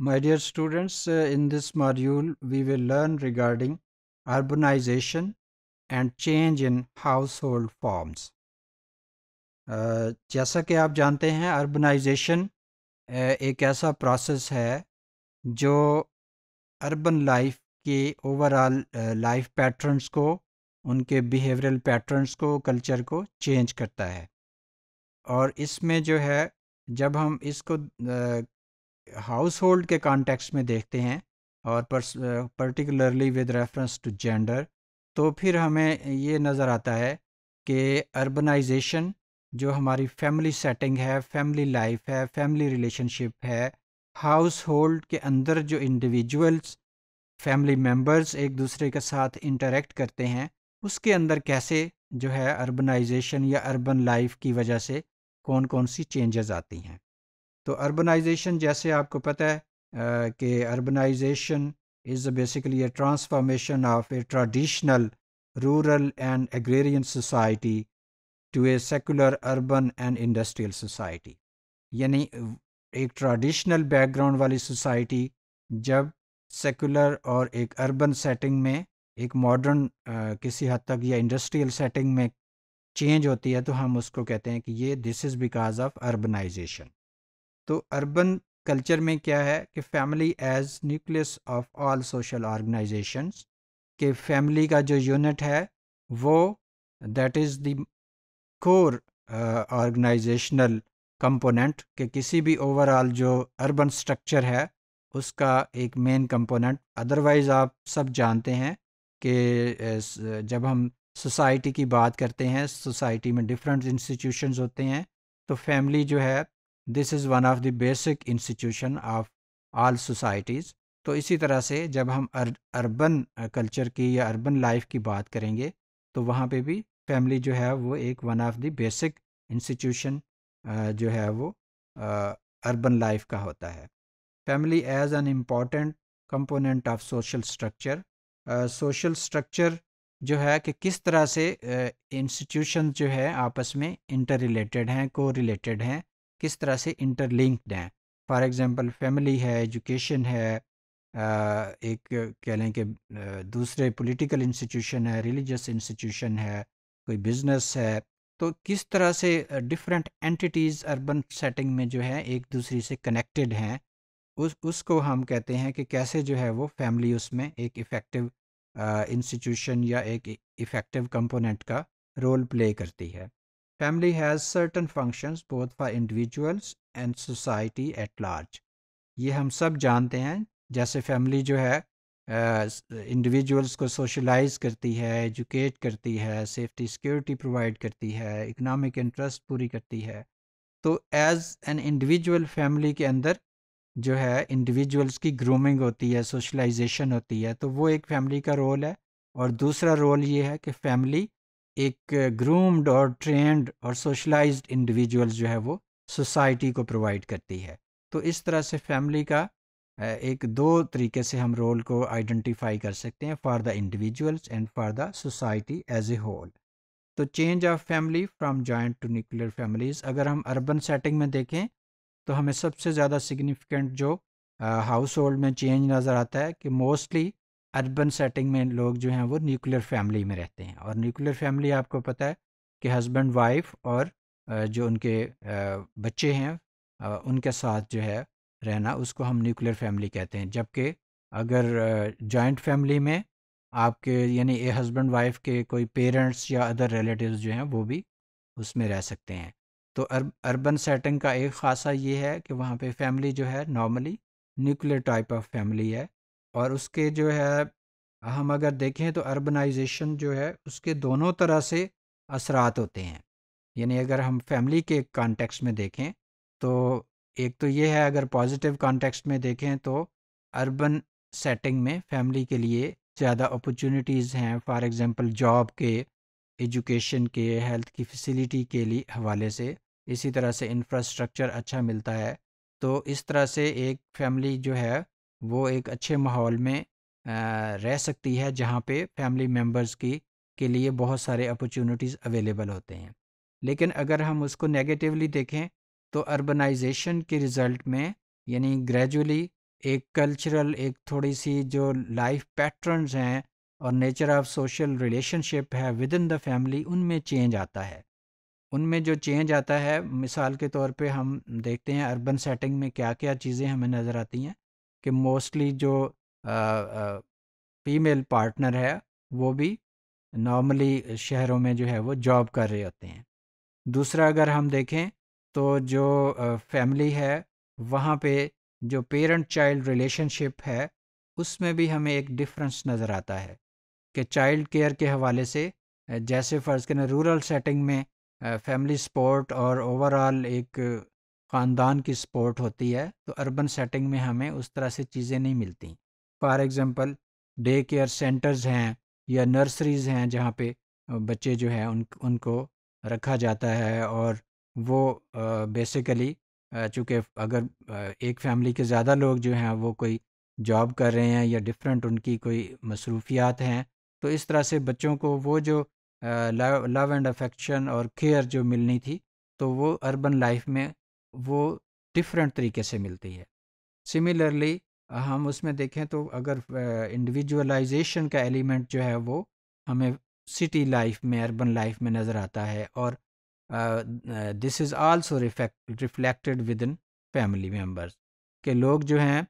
My dear students, uh, in this module we will learn regarding urbanization and change in household forms. Uh, जैसा कि आप जानते हैं urbanization uh, एक ऐसा प्रोसेस है जो अर्बन लाइफ के ओवरऑल लाइफ पैटर्न्स को उनके बिहेवियरल पैटर्न्स को कल्चर को चेंज करता है और इसमें जो है जब हम इसको हाउस होल्ड के कॉन्टेक्स्ट में देखते हैं और particularly with reference to gender तो फिर हमें ये नज़र आता है कि अर्बनाइजेशन जो हमारी फैमिली सेटिंग है फैमिली लाइफ है फैमिली रिलेशनशिप है हाउस होल्ड के अंदर जो इंडिविजुअल्स फैमिली मेम्बर्स एक दूसरे के साथ इंटरेक्ट करते हैं उसके अंदर कैसे जो है अर्बनाइजेशन या अर्बन लाइफ की वजह से कौन कौन सी चेंजेस आती हैं तो अर्बनाइजेशन जैसे आपको पता है कि urbanisation is basically transformation of a traditional rural and agrarian society to a secular urban and industrial society यानी एक ट्रेडिशनल बैकग्राउंड वाली सोसाइटी जब सेकुलर और एक अर्बन सेटिंग में एक मॉडर्न किसी हद तक या इंडस्ट्रियल सेटिंग में चेंज होती है तो हम उसको कहते हैं कि ये this is because of urbanisation तो अर्बन कल्चर में क्या है कि family as nucleus of all social organisations के फैमिली का जो यूनिट है वो that is the core organisational component के किसी भी ओवरऑल जो अर्बन स्ट्रक्चर है उसका एक मेन कंपोनेंट अदरवाइज़ आप सब जानते हैं कि uh, जब हम सोसाइटी की बात करते हैं सोसाइटी में डिफरेंट इंस्टीट्यूशंस होते हैं तो फैमिली जो है this is one of the basic institution of all societies तो इसी तरह से जब हम अर, अर्बन कल्चर की या अर्बन लाइफ की बात करेंगे तो वहाँ पे भी फैमिली जो है वो एक one of the basic institution जो है वो अर्बन uh, लाइफ का होता है family as an important component of social structure social structure जो है कि किस तरह से इंस्टीट्यूशन uh, जो है आपस में इंटर रिलेटेड हैं को रिलेटेड हैं किस तरह से इंटरलिंक्ड हैं फॉर एग्ज़ाम्पल फैमिली है एजुकेशन है एक कह लें कि दूसरे पॉलिटिकल इंस्टीट्यूशन है रिलीजियस इंस्टीट्यूशन है कोई बिजनेस है तो किस तरह से डिफरेंट एंटिटीज़ अर्बन सेटिंग में जो है एक दूसरे से कनेक्टेड हैं उस उसको हम कहते हैं कि कैसे जो है वो फैमिली उसमें एक इफ़ेक्टिव इंस्टीट्यूशन या एक इफ़ेक्टिव कंपोनेंट का रोल प्ले करती है Family has certain functions both for individuals and society at large. ये हम सब जानते हैं जैसे फैमिली जो है इंडिविजुअल्स uh, को सोशलाइज करती है एजुकेट करती है सेफ्टी सिक्योरिटी प्रोवाइड करती है इकनॉमिक इंटरेस्ट पूरी करती है तो एज एन इंडिविजुअल फैमिली के अंदर जो है इंडिविजुअल्स की ग्रूमिंग होती है सोशलाइजेशन होती है तो वो एक फैमिली का रोल है और दूसरा रोल ये है कि फैमिली एक ग्रूम्ड और ट्रेंड और सोशलाइज्ड इंडिविजुअल जो है वो सोसाइटी को प्रोवाइड करती है तो इस तरह से फैमिली का एक दो तरीके से हम रोल को आइडेंटिफाई कर सकते हैं for the individuals and for the society as a whole तो change of family from joint to nuclear families अगर हम अर्बन सेटिंग में देखें तो हमें सबसे ज़्यादा सिग्निफिकेंट जो हाउस uh, होल्ड में चेंज नज़र आता है कि मोस्टली अर्बन सेटिंग में लोग जो हैं वो न्यूक्लियर फैमिली में रहते हैं और न्यूक्लियर फैमिली आपको पता है कि हस्बैंड वाइफ और जो उनके बच्चे हैं उनके साथ जो है रहना उसको हम न्यूक्लियर फैमिली कहते हैं जबकि अगर जॉइंट फैमिली में आपके यानी ए हस्बैंड वाइफ के कोई पेरेंट्स या अदर रिलेटिव जो हैं वो भी उसमें रह सकते हैं तो अर्ब अर्बन सेटिंग का एक ख़ासा ये है कि वहाँ पे फैमिली जो है normally nuclear type of family है और उसके जो है हम अगर देखें तो अर्बनाइजेशन जो है उसके दोनों तरह से असरात होते हैं यानी अगर हम फैमिली के कॉन्टेक्स्ट में देखें तो एक तो ये है अगर पॉजिटिव कॉन्टेक्स्ट में देखें तो अर्बन सेटिंग में फैमिली के लिए ज़्यादा अपॉर्चुनिटीज़ हैं फॉर एग्ज़ाम्पल जॉब के एजुकेशन के हेल्थ की फैसिलिटी के लिए हवाले से इसी तरह से इंफ्रास्ट्रक्चर अच्छा मिलता है तो इस तरह से एक फैमिली जो है वो एक अच्छे माहौल में रह सकती है जहाँ पे फैमिली मेम्बर्स की के लिए बहुत सारे अपॉर्चुनिटीज़ अवेलेबल होते हैं लेकिन अगर हम उसको नेगेटिवली देखें तो अर्बनाइजेशन के रिज़ल्ट में यानी ग्रेजुअली एक कल्चरल एक थोड़ी सी जो लाइफ पैटर्न्स हैं और नेचर ऑफ सोशल रिलेशनशिप है विद इन द फैमिली उनमें चेंज आता है उनमें जो चेंज आता है मिसाल के तौर पे हम देखते हैं अर्बन सेटिंग में क्या क्या चीज़ें हमें नज़र आती हैं कि मोस्टली जो फीमेल पार्टनर है वो भी नॉर्मली शहरों में जो है वो जॉब कर रहे होते हैं दूसरा अगर हम देखें तो जो फैमिली है वहाँ पे जो पेरेंट चाइल्ड रिलेशनशिप है उसमें भी हमें एक डिफरेंस नज़र आता है कि चाइल्ड केयर के हवाले से जैसे फ़र्ज़ करें रूरल सेटिंग में फैमिली सपोर्ट और ओवरऑल एक ख़ानदान की सपोर्ट होती है तो अर्बन सेटिंग में हमें उस तरह से चीज़ें नहीं मिलती for example day care centres हैं या नर्सरीज़ हैं जहाँ पे बच्चे जो हैं उन उनको रखा जाता है और वो बेसिकली चूँकि अगर एक फैमिली के ज़्यादा लोग जो हैं वो कोई जॉब कर रहे हैं या डिफरेंट उनकी कोई मसरूफियात हैं तो इस तरह से बच्चों को वो जो लव एंड अफेक्शन और केयर जो मिलनी थी तो वो अर्बन लाइफ में वो डिफरेंट तरीके से मिलती है सिमिलरली हम उसमें देखें तो अगर इंडिविजुअलाइजेशन का एलिमेंट जो है वो हमें सिटी लाइफ में अर्बन लाइफ में नज़र आता है और this is also reflected within family members के लोग जो हैं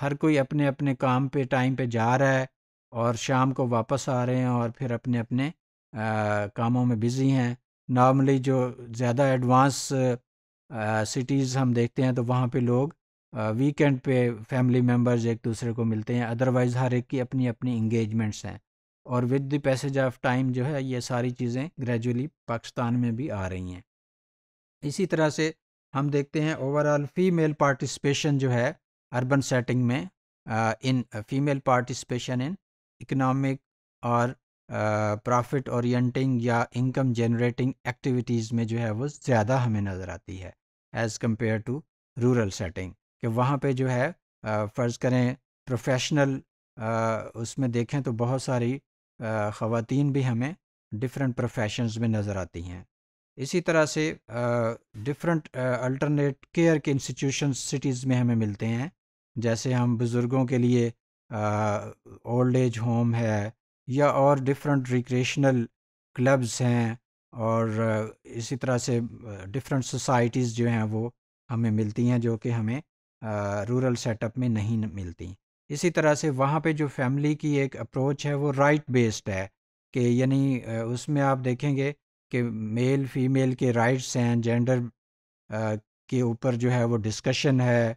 हर कोई अपने अपने काम पे टाइम पे जा रहा है और शाम को वापस आ रहे हैं और फिर अपने अपने आ, कामों में बिज़ी हैं नॉर्मली जो ज़्यादा एडवांस सिटीज़ हम देखते हैं तो वहाँ पे लोग वीकेंड पे फैमिली मेम्बर्स एक दूसरे को मिलते हैं अदरवाइज़ हर एक की अपनी अपनी इंगेजमेंट्स हैं और with the passage of time जो है ये सारी चीज़ें ग्रेजुअली पाकिस्तान में भी आ रही हैं इसी तरह से हम देखते हैं ओवरऑल फीमेल पार्टिसिपेशन जो है अर्बन सेटिंग में in female participation in economic और प्रॉफिट ओरिएंटिंग या इनकम जनरेटिंग एक्टिविटीज़ में जो है वो ज़्यादा हमें नज़र आती है as compared to rural setting कि वहाँ पे जो है फ़र्ज़ करें प्रोफेशनल उसमें देखें तो बहुत सारी ख़वान भी हमें डिफरेंट प्रोफेशंस में नज़र आती हैं इसी तरह से डिफरेंट अल्टरनेट केयर के इंस्टीट्यूशन सिटीज़ में हमें मिलते हैं जैसे हम बुज़ुर्गों के लिए ओल्ड एज होम है या और डिफरेंट रिक्रेशनल क्लब्स हैं और इसी तरह से डिफरेंट सोसाइटीज़ जो हैं वो हमें मिलती हैं जो कि हमें रूरल सेटअप में नहीं मिलती इसी तरह से वहाँ पे जो फैमिली की एक अप्रोच है वो राइट बेस्ड है कि यानी उसमें आप देखेंगे कि मेल फीमेल के राइट्स हैं जेंडर के ऊपर जो है वो डिस्कशन है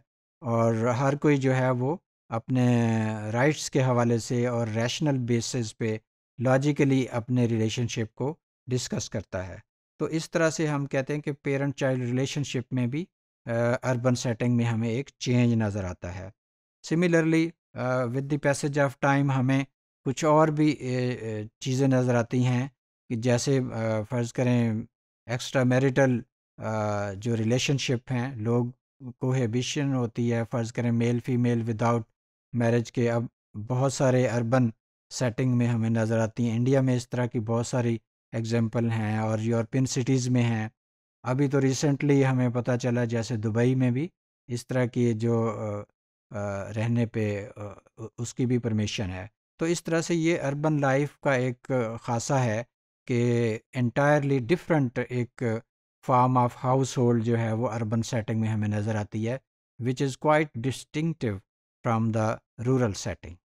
और हर कोई जो है वो अपने राइट्स के हवाले से और रैशनल बेसिस पे लॉजिकली अपने रिलेशनशिप को डिस्कस करता है तो इस तरह से हम कहते हैं कि पेरेंट चाइल्ड रिलेशनशिप में भी अर्बन सेटिंग में हमें एक चेंज नज़र आता है similarly with the passage of time हमें कुछ और भी चीज़ें नज़र आती हैं कि जैसे फ़र्ज़ करें एक्स्ट्रा मैरिटल जो रिलेशनशिप हैं लोग कोहेबिशन होती है फ़र्ज़ करें मेल फीमेल विदाउट मैरिज के अब बहुत सारे अर्बन सेटिंग में हमें नज़र आती हैं इंडिया में इस तरह की बहुत सारी एग्जाम्पल हैं और यूरोपियन सिटीज़ में हैं अभी तो रिसेंटली हमें पता चला जैसे दुबई में भी इस तरह की जो रहने पे उसकी भी परमिशन है तो इस तरह से ये अर्बन लाइफ का एक खासा है कि एंटायरली डिफरेंट एक फार्म ऑफ हाउस होल्ड जो है वो अर्बन सेटिंग में हमें नज़र आती है which is quite distinctive from the rural setting